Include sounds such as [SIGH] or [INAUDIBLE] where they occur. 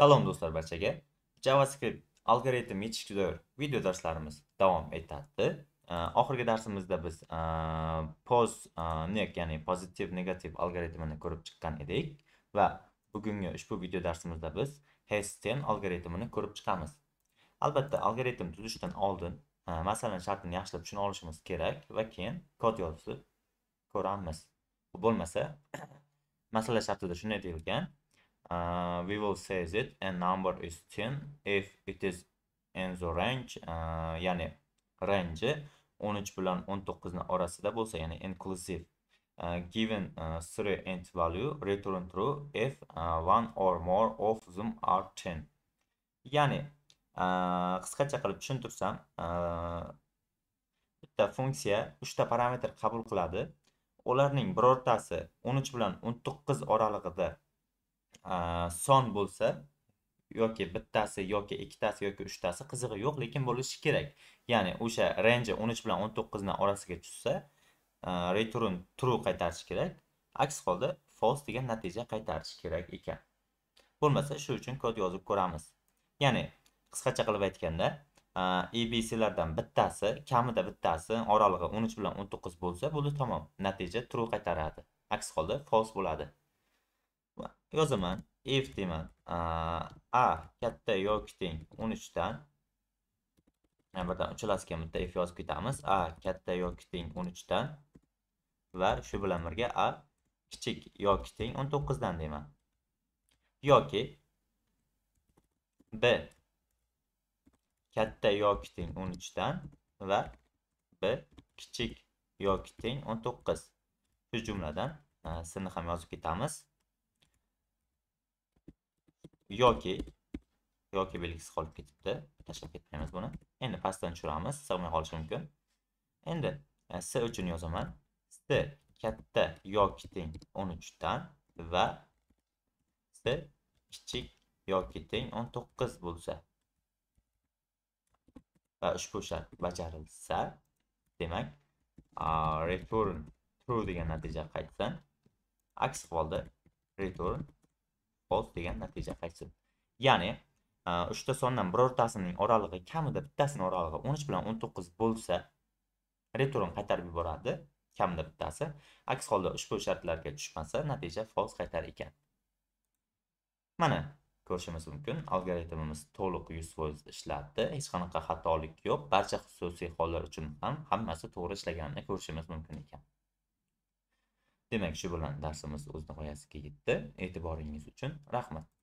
Salom do'stlar barchaga. JavaScript algoritm yetishtiruvchi video darslarimiz davom etadi. Oxirgi darsimizda biz pos nek ya'ni pozitiv negativ algoritmini ko'rib chiqqan edik va bugungi ushbu video darsimizda biz Hess-10 algoritmini ko'rib chiqamiz. Albatta, algoritm tuzishdan oldin masalan shartini yaxshilab tushunib olishimiz kerak va keyin kod yozib ko'ramiz. Bo'lmasa [COUGHS] masala shartida shunday deyilgan uh, we will say that a number is 10 if it is in the range uh, ya'ni range 13 bilan 19 ni orasida bo'lsa ya'ni inclusive uh, given uh, three int value return true if uh, one or more of them are 10 ya'ni uh, qisqacha qilib tushuntirsam uh, bitta funksiya 3 ta parametr qabul qiladi ularning birortasi 13 bilan 19 oralig'ida son bo'lsa yoki bittasi yoki ikkitasi yoki uchtasi qizig'i yo'q lekin bo'lishi kerak ya'ni o'sha range o'n uch bilan o'n to'qqizning orasiga tushsa return true qaytarish kerak aks holda false degan natija qaytarish kerak ekan bo'lmasa shu uchun kod yozib ko'ramiz ya'ni qisqacha qilib aytganda lardan bittasi kamida bittasi oralig'i o'n uch bilan o'n to'qqiz bo'lsa bo'ldi tamom natija true qaytaradi aks holda false bo'ladi yozaman if deyman a katta yoki teng 13 dan birdan uchalasiga bitta if yozib ketamiz a katta yoki teng 13 dan va shu bilan birga a kichik yoki teng 19 dan deyman yoki b katta yoki teng 13 dan va b kichik yoki teng 19 shu jumladan sirni ham yozib ketamiz yoki yoki belgisi qolib ketibdi tashlab ketmaymiz buni endi pastdan tushiramiz sig'may qolishi mumkin endi e, s uchun yozaman s katta yoki teng 13 dan va s kichik yoki teng 19 bo'lsa va ushbu shart bajarilsa demak return true degan natija qaytsin aksi holda return false degan natija qaytsin ya'ni e, uchta sondan birortasining oralig'i kamida bittasini oralig'i 13 bilan 19 bo'lsa return qaytarib yuboradi kamida bittasi aks holda ushbu shartlarga tushmasa natija false qaytar ekan mana ko'rishimiz mumkin algoritmimiz to'liq 100% ishlatdi. hech qanaqa xatolik yo'q barcha xususiy hollar uchun ham hammasi to'g'ri ishlaganini ko'rishimiz mumkin ekan demak shu bilan darsimiz o'z nihoyasiga yetdi e'tiboringiz uchun rahmat